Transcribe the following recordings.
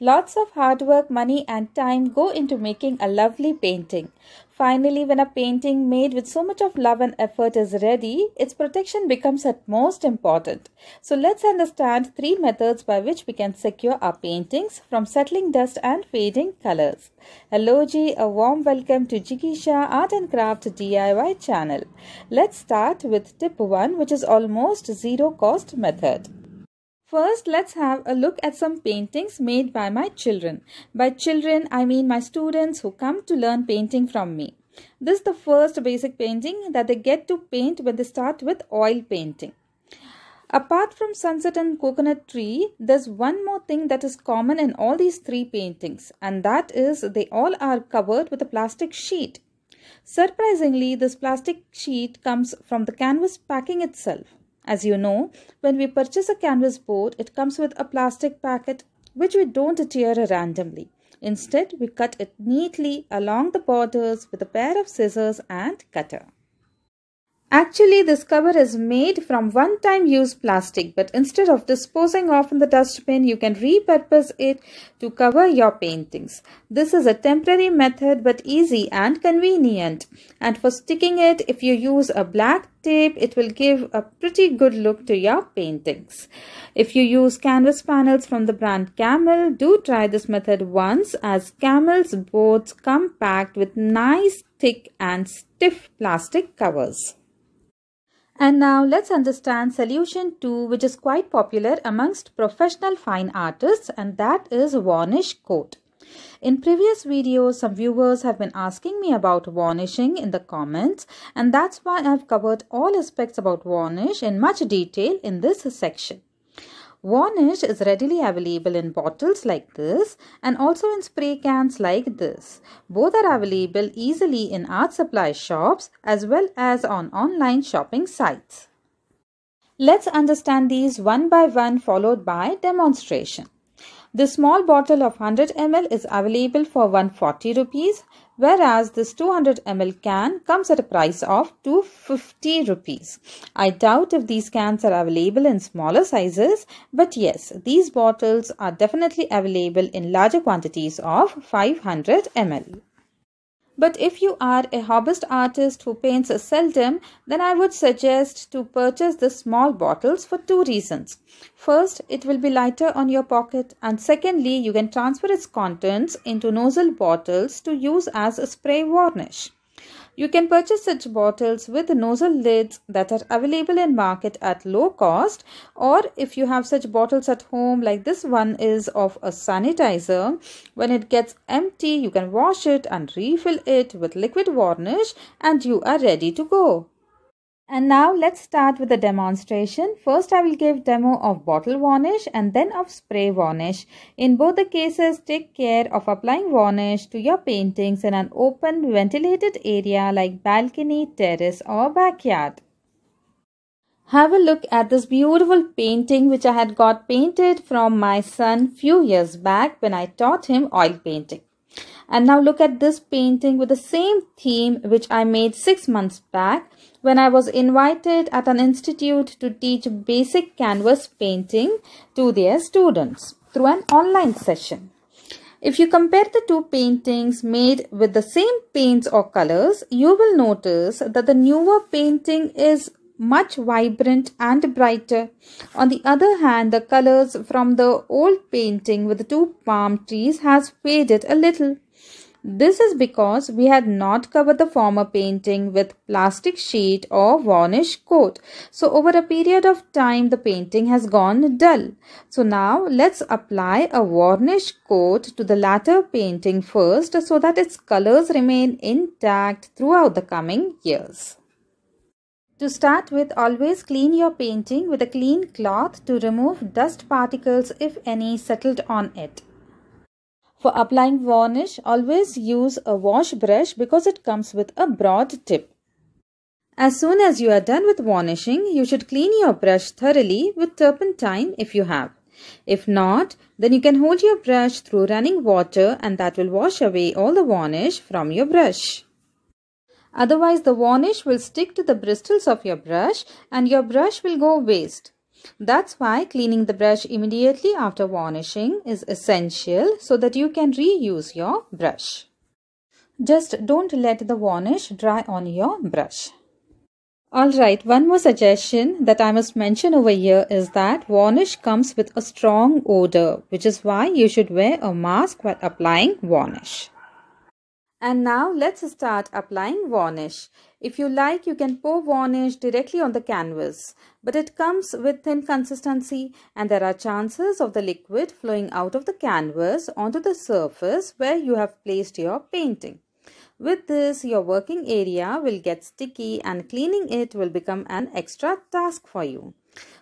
Lots of hard work, money, and time go into making a lovely painting. Finally, when a painting made with so much of love and effort is ready, its protection becomes at most important. So let's understand three methods by which we can secure our paintings from settling dust and fading colors. Hello G, a warm welcome to Jikisha Art and Craft DIY channel. Let's start with tip 1 which is almost zero cost method. First, let's have a look at some paintings made by my children. By children, I mean my students who come to learn painting from me. This is the first basic painting that they get to paint when they start with oil painting. Apart from sunset and coconut tree, there's one more thing that is common in all these three paintings and that is they all are covered with a plastic sheet. Surprisingly, this plastic sheet comes from the canvas packing itself. As you know, when we purchase a canvas board, it comes with a plastic packet which we don't tear randomly. Instead, we cut it neatly along the borders with a pair of scissors and cutter. Actually, this cover is made from one-time use plastic, but instead of disposing off in the dustbin, you can repurpose it to cover your paintings. This is a temporary method, but easy and convenient. And for sticking it, if you use a black tape, it will give a pretty good look to your paintings. If you use canvas panels from the brand Camel, do try this method once as Camel's boards come packed with nice, thick and stiff plastic covers. And now let's understand solution 2 which is quite popular amongst professional fine artists and that is varnish coat. In previous videos, some viewers have been asking me about varnishing in the comments and that's why I've covered all aspects about varnish in much detail in this section. Varnish is readily available in bottles like this and also in spray cans like this. Both are available easily in art supply shops as well as on online shopping sites. Let's understand these one by one followed by demonstration. The small bottle of 100 ml is available for 140 rupees whereas this 200 ml can comes at a price of 250 rupees. I doubt if these cans are available in smaller sizes, but yes, these bottles are definitely available in larger quantities of 500 ml. But if you are a hobbyist artist who paints seldom, then I would suggest to purchase the small bottles for two reasons. First, it will be lighter on your pocket and secondly, you can transfer its contents into nozzle bottles to use as a spray varnish. You can purchase such bottles with nozzle lids that are available in market at low cost or if you have such bottles at home like this one is of a sanitizer. When it gets empty you can wash it and refill it with liquid varnish and you are ready to go. And now let's start with the demonstration. First I will give demo of bottle varnish and then of spray varnish. In both the cases take care of applying varnish to your paintings in an open ventilated area like balcony, terrace or backyard. Have a look at this beautiful painting which I had got painted from my son few years back when I taught him oil painting. And now look at this painting with the same theme which I made 6 months back when I was invited at an institute to teach basic canvas painting to their students through an online session. If you compare the two paintings made with the same paints or colors, you will notice that the newer painting is much vibrant and brighter. On the other hand, the colors from the old painting with the two palm trees has faded a little. This is because we had not covered the former painting with plastic sheet or varnish coat. So over a period of time the painting has gone dull. So now let's apply a varnish coat to the latter painting first so that its colors remain intact throughout the coming years. To start with, always clean your painting with a clean cloth to remove dust particles if any settled on it. For applying varnish, always use a wash brush because it comes with a broad tip. As soon as you are done with varnishing, you should clean your brush thoroughly with turpentine if you have. If not, then you can hold your brush through running water and that will wash away all the varnish from your brush. Otherwise, the varnish will stick to the bristles of your brush and your brush will go waste. That's why cleaning the brush immediately after varnishing is essential so that you can reuse your brush. Just don't let the varnish dry on your brush. Alright, one more suggestion that I must mention over here is that varnish comes with a strong odor, which is why you should wear a mask while applying varnish. And now let's start applying varnish. If you like, you can pour varnish directly on the canvas, but it comes with thin consistency and there are chances of the liquid flowing out of the canvas onto the surface where you have placed your painting. With this, your working area will get sticky and cleaning it will become an extra task for you.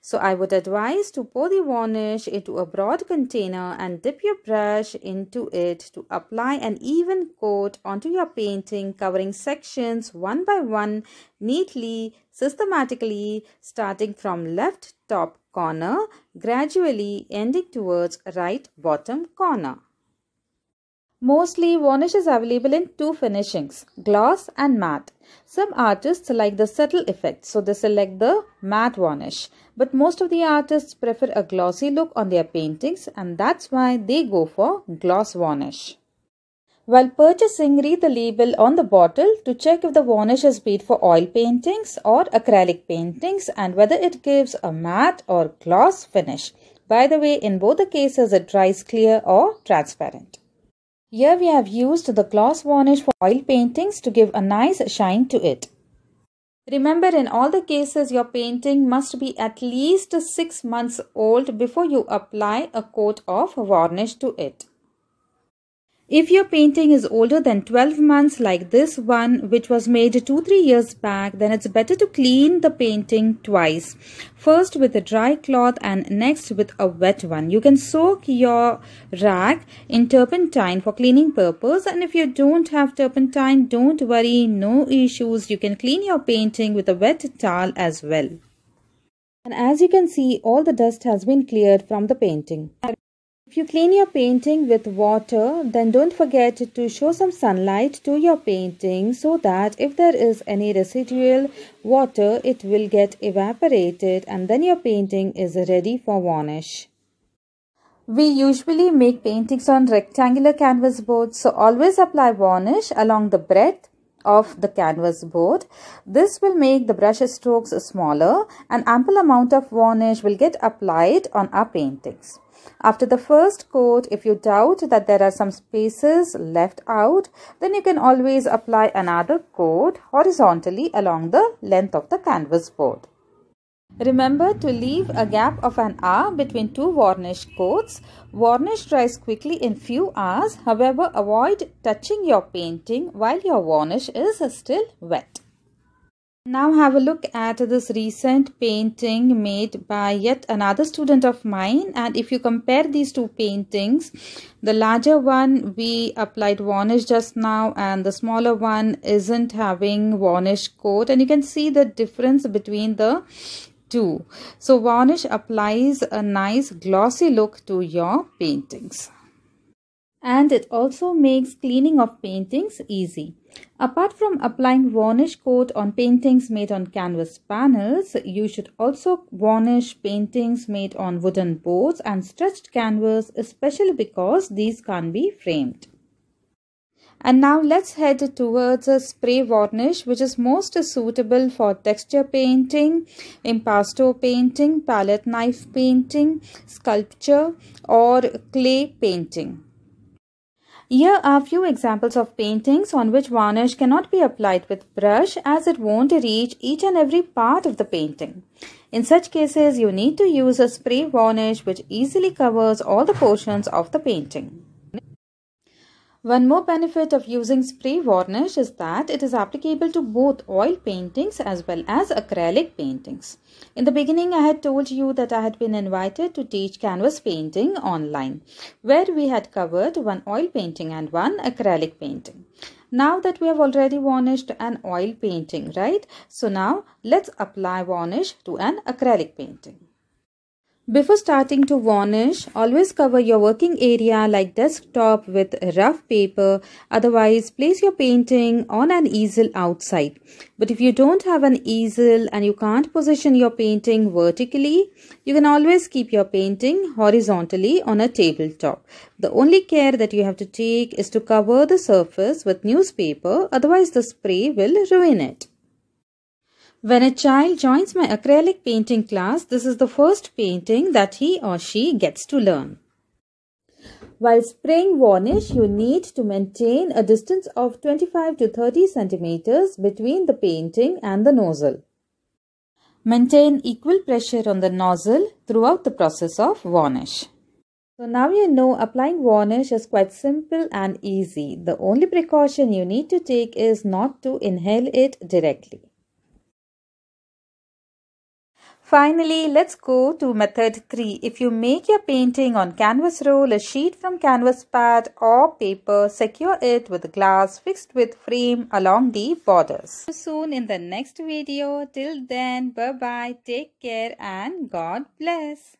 So I would advise to pour the varnish into a broad container and dip your brush into it to apply an even coat onto your painting covering sections one by one neatly, systematically starting from left top corner gradually ending towards right bottom corner. Mostly, varnish is available in two finishings, gloss and matte. Some artists like the subtle effect, so they select the matte varnish. But most of the artists prefer a glossy look on their paintings and that's why they go for gloss varnish. While purchasing, read the label on the bottle to check if the varnish is made for oil paintings or acrylic paintings and whether it gives a matte or gloss finish. By the way, in both the cases, it dries clear or transparent. Here we have used the gloss varnish for oil paintings to give a nice shine to it. Remember in all the cases your painting must be at least 6 months old before you apply a coat of varnish to it. If your painting is older than 12 months like this one which was made 2-3 years back then it's better to clean the painting twice. First with a dry cloth and next with a wet one. You can soak your rag in turpentine for cleaning purpose and if you don't have turpentine don't worry no issues you can clean your painting with a wet towel as well. And as you can see all the dust has been cleared from the painting. If you clean your painting with water, then don't forget to show some sunlight to your painting so that if there is any residual water, it will get evaporated and then your painting is ready for varnish. We usually make paintings on rectangular canvas boards, so always apply varnish along the breadth of the canvas board. This will make the brush strokes smaller and ample amount of varnish will get applied on our paintings. After the first coat, if you doubt that there are some spaces left out, then you can always apply another coat horizontally along the length of the canvas board. Remember to leave a gap of an hour between two varnish coats. Varnish dries quickly in few hours. However, avoid touching your painting while your varnish is still wet. Now have a look at this recent painting made by yet another student of mine and if you compare these two paintings, the larger one we applied varnish just now and the smaller one isn't having varnish coat and you can see the difference between the two. So varnish applies a nice glossy look to your paintings and it also makes cleaning of paintings easy. Apart from applying varnish coat on paintings made on canvas panels, you should also varnish paintings made on wooden boards and stretched canvas especially because these can be framed. And now let's head towards a spray varnish which is most suitable for texture painting, impasto painting, palette knife painting, sculpture or clay painting. Here are few examples of paintings on which varnish cannot be applied with brush as it won't reach each and every part of the painting. In such cases, you need to use a spray varnish which easily covers all the portions of the painting. One more benefit of using spray varnish is that it is applicable to both oil paintings as well as acrylic paintings. In the beginning, I had told you that I had been invited to teach canvas painting online, where we had covered one oil painting and one acrylic painting. Now that we have already varnished an oil painting, right? So now let's apply varnish to an acrylic painting. Before starting to varnish, always cover your working area like desktop with rough paper. Otherwise, place your painting on an easel outside. But if you don't have an easel and you can't position your painting vertically, you can always keep your painting horizontally on a tabletop. The only care that you have to take is to cover the surface with newspaper, otherwise the spray will ruin it. When a child joins my acrylic painting class, this is the first painting that he or she gets to learn. While spraying varnish, you need to maintain a distance of 25 to 30 centimeters between the painting and the nozzle. Maintain equal pressure on the nozzle throughout the process of varnish. So now you know applying varnish is quite simple and easy. The only precaution you need to take is not to inhale it directly. Finally, let's go to method 3. If you make your painting on canvas roll, a sheet from canvas pad or paper, secure it with glass fixed with frame along the borders. soon in the next video. Till then, bye-bye, take care and God bless.